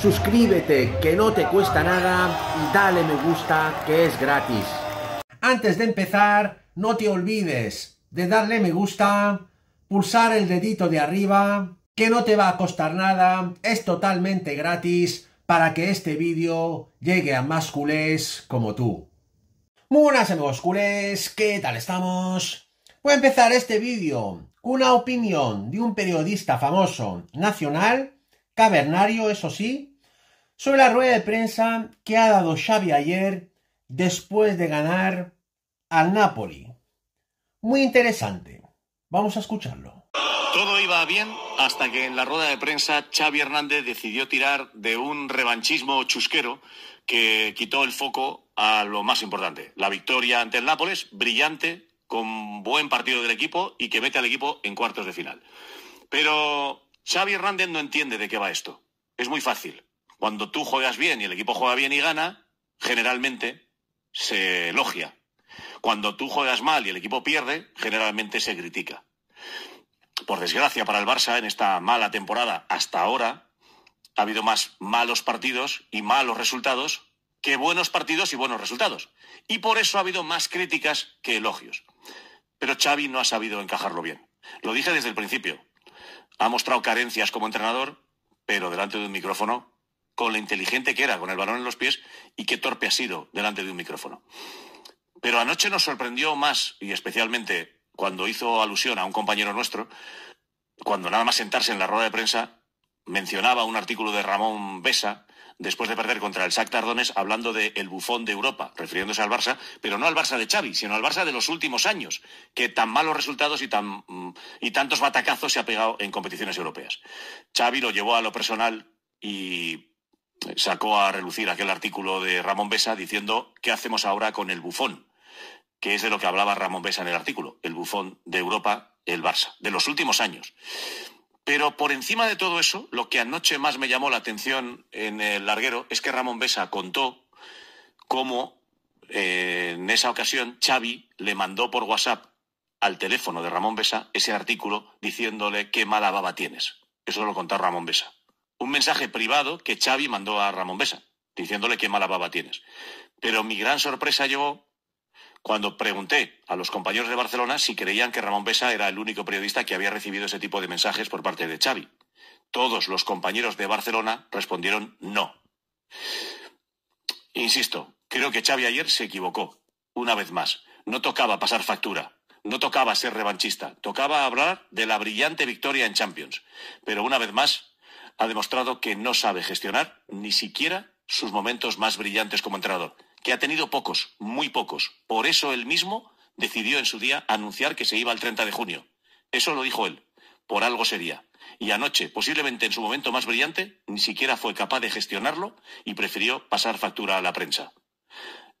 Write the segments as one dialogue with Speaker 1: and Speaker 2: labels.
Speaker 1: suscríbete que no te cuesta nada y dale me gusta que es gratis. Antes de empezar, no te olvides de darle me gusta, pulsar el dedito de arriba, que no te va a costar nada, es totalmente gratis para que este vídeo llegue a más culés como tú. Muy buenas amigos culés, ¿qué tal estamos? Voy a empezar este vídeo con una opinión de un periodista famoso nacional, cavernario eso sí, sobre la rueda de prensa que ha dado Xavi ayer después de ganar al Napoli. Muy interesante. Vamos a escucharlo.
Speaker 2: Todo iba bien hasta que en la rueda de prensa Xavi Hernández decidió tirar de un revanchismo chusquero que quitó el foco a lo más importante, la victoria ante el Nápoles, brillante, con buen partido del equipo y que mete al equipo en cuartos de final. Pero Xavi Hernández no entiende de qué va esto. Es muy fácil. Cuando tú juegas bien y el equipo juega bien y gana, generalmente se elogia. Cuando tú juegas mal y el equipo pierde, generalmente se critica. Por desgracia para el Barça, en esta mala temporada hasta ahora, ha habido más malos partidos y malos resultados que buenos partidos y buenos resultados. Y por eso ha habido más críticas que elogios. Pero Xavi no ha sabido encajarlo bien. Lo dije desde el principio. Ha mostrado carencias como entrenador, pero delante de un micrófono con lo inteligente que era, con el balón en los pies, y qué torpe ha sido delante de un micrófono. Pero anoche nos sorprendió más, y especialmente cuando hizo alusión a un compañero nuestro, cuando nada más sentarse en la rueda de prensa, mencionaba un artículo de Ramón Besa, después de perder contra el SAC Tardones, hablando de el bufón de Europa, refiriéndose al Barça, pero no al Barça de Xavi, sino al Barça de los últimos años, que tan malos resultados y, tan, y tantos batacazos se ha pegado en competiciones europeas. Xavi lo llevó a lo personal y sacó a relucir aquel artículo de Ramón Besa diciendo ¿qué hacemos ahora con el bufón? que es de lo que hablaba Ramón Besa en el artículo, el bufón de Europa, el Barça, de los últimos años. Pero por encima de todo eso, lo que anoche más me llamó la atención en el larguero es que Ramón Besa contó cómo eh, en esa ocasión Xavi le mandó por WhatsApp al teléfono de Ramón Besa ese artículo diciéndole qué mala baba tienes. Eso lo contó Ramón Besa un mensaje privado que Xavi mandó a Ramón Besa, diciéndole qué mala baba tienes. Pero mi gran sorpresa llegó cuando pregunté a los compañeros de Barcelona si creían que Ramón Besa era el único periodista que había recibido ese tipo de mensajes por parte de Xavi. Todos los compañeros de Barcelona respondieron no. Insisto, creo que Xavi ayer se equivocó, una vez más. No tocaba pasar factura, no tocaba ser revanchista, tocaba hablar de la brillante victoria en Champions. Pero una vez más, ha demostrado que no sabe gestionar ni siquiera sus momentos más brillantes como entrenador, que ha tenido pocos, muy pocos. Por eso él mismo decidió en su día anunciar que se iba el 30 de junio. Eso lo dijo él. Por algo sería. Y anoche, posiblemente en su momento más brillante, ni siquiera fue capaz de gestionarlo y prefirió pasar factura a la prensa.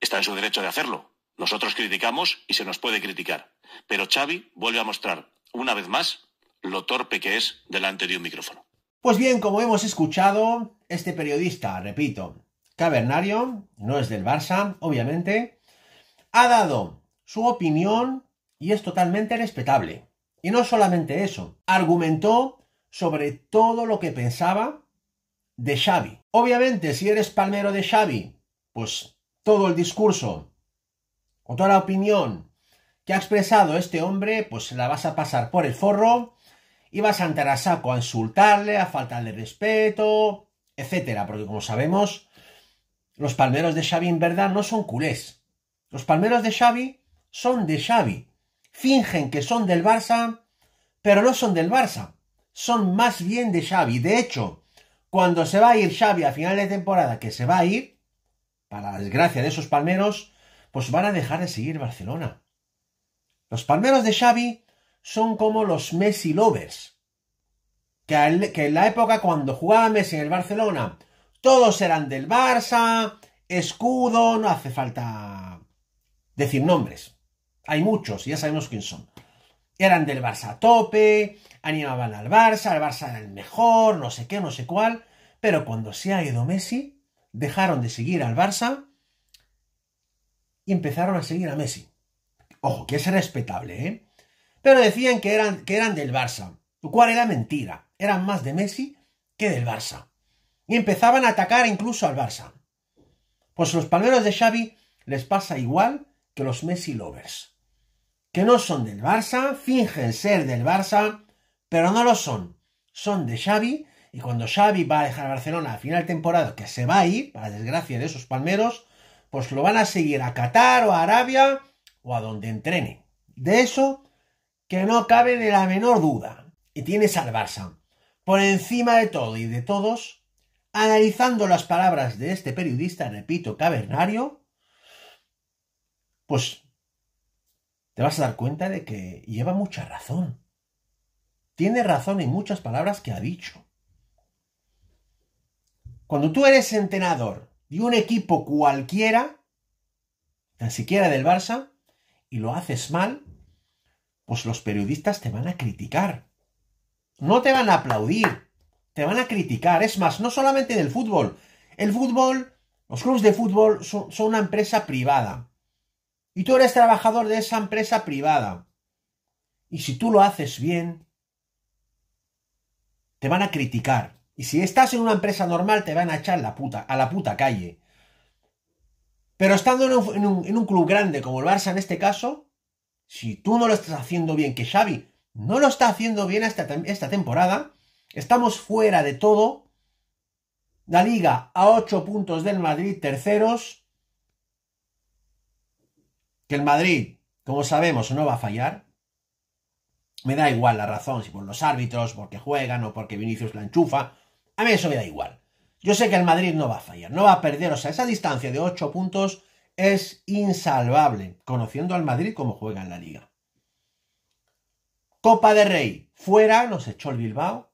Speaker 2: Está en su derecho de hacerlo. Nosotros criticamos y se nos puede criticar. Pero Xavi vuelve a mostrar, una vez más, lo torpe que es delante de un micrófono.
Speaker 1: Pues bien, como hemos escuchado, este periodista, repito, Cavernario, no es del Barça, obviamente, ha dado su opinión y es totalmente respetable. Y no solamente eso, argumentó sobre todo lo que pensaba de Xavi. Obviamente, si eres palmero de Xavi, pues todo el discurso o toda la opinión que ha expresado este hombre, pues la vas a pasar por el forro vas a Saco a insultarle, a faltarle respeto, etcétera, porque como sabemos, los palmeros de Xavi en verdad no son culés. Los palmeros de Xavi son de Xavi. Fingen que son del Barça, pero no son del Barça. Son más bien de Xavi. De hecho, cuando se va a ir Xavi a final de temporada, que se va a ir, para la desgracia de esos palmeros, pues van a dejar de seguir Barcelona. Los palmeros de Xavi son como los Messi lovers. Que, en la época cuando jugaba Messi en el Barcelona, todos eran del Barça, escudo, no hace falta decir nombres. Hay muchos, ya sabemos quién son. Eran del Barça a tope, animaban al Barça, el Barça era el mejor, no sé qué, no sé cuál. Pero cuando se ha ido Messi, dejaron de seguir al Barça y empezaron a seguir a Messi. Ojo, que es respetable, ¿eh? pero decían que eran, que eran del Barça, lo cual era mentira, eran más de Messi que del Barça. Y empezaban a atacar incluso al Barça. Pues los palmeros de Xavi les pasa igual que los Messi lovers, que no son del Barça, fingen ser del Barça, pero no lo son, son de Xavi, y cuando Xavi va a dejar a Barcelona a final de temporada, que se va a ir, para desgracia de esos palmeros, pues lo van a seguir a Qatar o a Arabia o a donde entrene. De eso que no cabe de la menor duda, y tienes al Barça por encima de todo y de todos, analizando las palabras de este periodista, repito, cavernario, pues te vas a dar cuenta de que lleva mucha razón. Tiene razón en muchas palabras que ha dicho. Cuando tú eres entrenador de un equipo cualquiera, tan siquiera del Barça, y lo haces mal, pues los periodistas te van a criticar. No te van a aplaudir, te van a criticar. Es más, no solamente del fútbol. El fútbol, los clubes de fútbol son, una empresa privada. Y tú eres trabajador de esa empresa privada. Y si tú lo haces bien, te van a criticar. Y si estás en una empresa normal, te van a echar la puta, a la puta calle. Pero estando en un club grande como el Barça en este caso, si tú no lo estás haciendo bien, que Xavi no lo está haciendo bien esta, esta temporada, estamos fuera de todo. La liga a 8 puntos del Madrid, terceros. Que el Madrid, como sabemos, no va a fallar. Me da igual la razón, si por los árbitros, porque juegan o porque Vinicius la enchufa. A mí eso me da igual. Yo sé que el Madrid no va a fallar, no va a perder. O sea, esa distancia de 8 puntos es insalvable, conociendo al Madrid como juega en la liga. Copa de Rey, fuera, nos echó el Bilbao.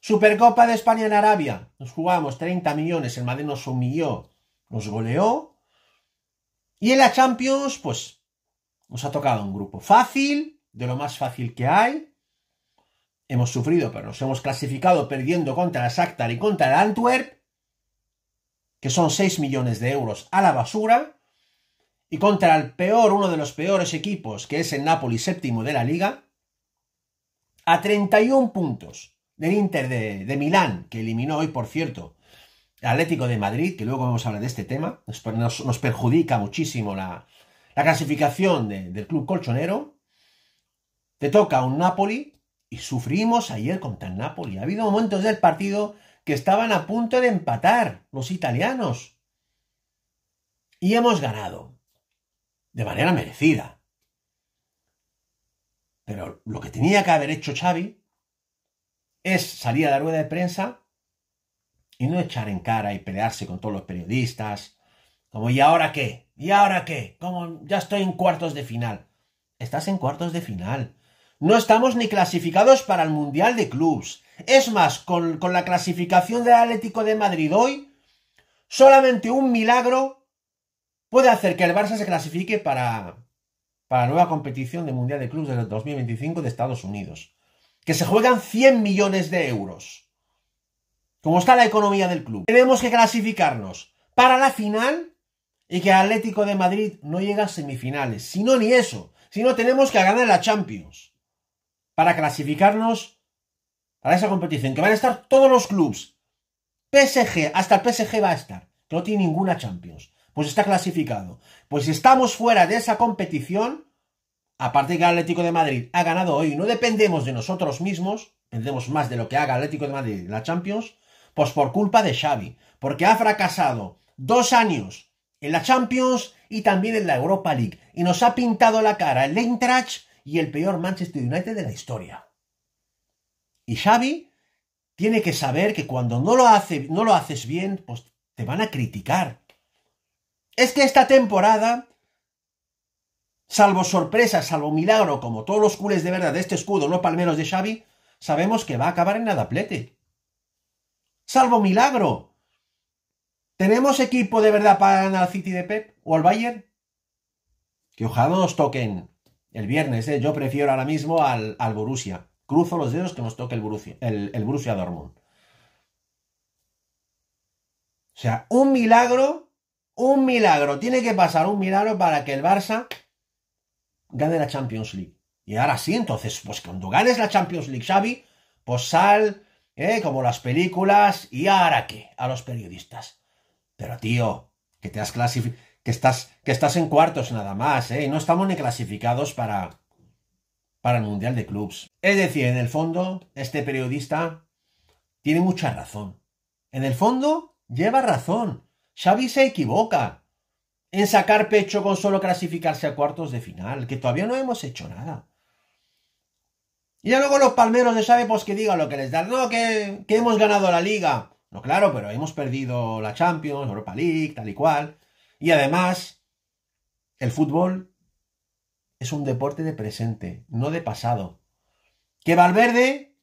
Speaker 1: Supercopa de España en Arabia, nos jugamos 30 millones, el Madrid nos humilló, nos goleó. Y en la Champions, pues, nos ha tocado un grupo fácil, de lo más fácil que hay. Hemos sufrido, pero nos hemos clasificado perdiendo contra el Shakhtar y contra el Antwerp, que son 6 millones de euros a la basura y contra el peor, uno de los peores equipos, que es el Napoli séptimo de la liga, a 31 puntos del Inter de, Milán, que eliminó hoy, por cierto, el Atlético de Madrid, que luego vamos a hablar de este tema, nos, perjudica muchísimo la, clasificación del club colchonero. Te toca un Napoli y sufrimos ayer contra el Napoli. Ha habido momentos del partido que estaban a punto de empatar los italianos. Y hemos ganado de manera merecida. Pero lo que tenía que haber hecho Xavi es salir a la rueda de prensa y no echar en cara y pelearse con todos los periodistas, como ¿y ahora qué? ¿Y ahora qué? Como ya estoy en cuartos de final. Estás en cuartos de final. No estamos ni clasificados para el Mundial de Clubs. Es más, con, con la clasificación del Atlético de Madrid hoy, solamente un milagro puede hacer que el Barça se clasifique para, para la nueva competición de Mundial de Clubes del 2025 de Estados Unidos, que se juegan 100 millones de euros. Como está la economía del club, tenemos que clasificarnos para la final y que Atlético de Madrid no llegue a semifinales, si no ni eso, si no tenemos que ganar la Champions para clasificarnos para esa competición, que van a estar todos los clubes. PSG, hasta el PSG va a estar, que no tiene ninguna Champions pues está clasificado. Pues si estamos fuera de esa competición, aparte que el Atlético de Madrid ha ganado hoy, no dependemos de nosotros mismos, dependemos más de lo que haga el Atlético de Madrid en la Champions, pues por culpa de Xavi, porque ha fracasado dos años en la Champions y también en la Europa League, y nos ha pintado la cara el Eintracht y el peor Manchester United de la historia. Y Xavi tiene que saber que cuando no lo, no lo haces bien, pues te van a criticar. Es que esta temporada, salvo sorpresa, salvo milagro, como todos los culés de verdad de este escudo, no palmeros de Xavi, sabemos que va a acabar en nadaplete. Salvo milagro. ¿Tenemos equipo de verdad para ganar al City de Pep o al Bayern? Que ojalá nos toquen el viernes, ¿eh? yo prefiero ahora mismo al, Borussia. Cruzo los dedos que nos toque el Borussia, el, el Borussia Dortmund. O sea, un milagro un milagro, tiene que pasar un milagro para que el Barça gane la Champions League. Y ahora sí, entonces, pues cuando ganes la Champions League, Xavi, pues sal, ¿eh? como las películas, y ahora qué, a los periodistas. Pero tío, que te has clasificado, que estás, que estás en cuartos nada más, ¿eh? y no estamos ni clasificados para, para el Mundial de Clubs. Es decir, en el fondo, este periodista tiene mucha razón. En el fondo, lleva razón. Xavi se equivoca en sacar pecho con solo clasificarse a cuartos de final, que todavía no hemos hecho nada. Y ya luego los palmeros de Xavi, pues que digan lo que les dan. No, que, que hemos ganado la liga. No, claro, pero hemos perdido la Champions, Europa League, tal y cual. Y además, el fútbol es un deporte de presente, no de pasado. Que Valverde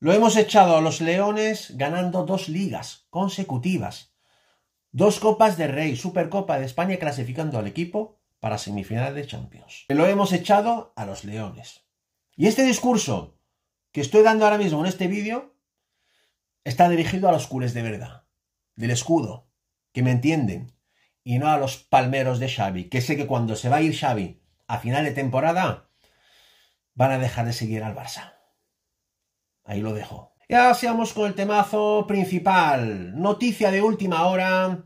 Speaker 1: lo hemos echado a los Leones ganando dos ligas consecutivas. Dos copas de Rey, Supercopa de España clasificando al equipo para semifinales de Champions. Lo hemos echado a los leones. Y este discurso que estoy dando ahora mismo en este vídeo está dirigido a los culés de verdad, del escudo, que me entienden, y no a los palmeros de Xavi, que sé que cuando se va a ir Xavi a final de temporada van a dejar de seguir al Barça. Ahí lo dejo. Y ahora sigamos con el temazo principal. Noticia de última hora.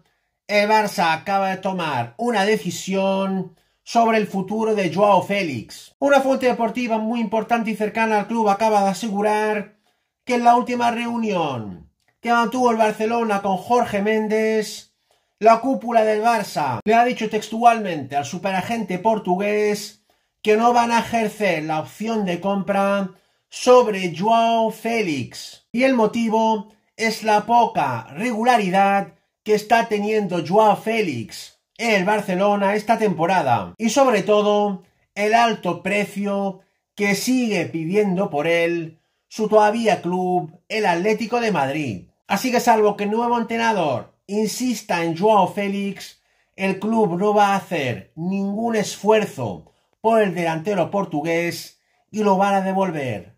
Speaker 1: El Barça acaba de tomar una decisión sobre el futuro de Joao Félix. Una fuente deportiva muy importante y cercana al club acaba de asegurar que en la última reunión que mantuvo el Barcelona con Jorge Méndez, la cúpula del Barça le ha dicho textualmente al superagente portugués que no van a ejercer la opción de compra sobre Joao Félix. Y el motivo es la poca regularidad que está teniendo Joao Félix en el Barcelona esta temporada. Y sobre todo, el alto precio que sigue pidiendo por él su todavía club, el Atlético de Madrid. Así que salvo que el nuevo entrenador insista en Joao Félix, el club no va a hacer ningún esfuerzo por el delantero portugués y lo van a devolver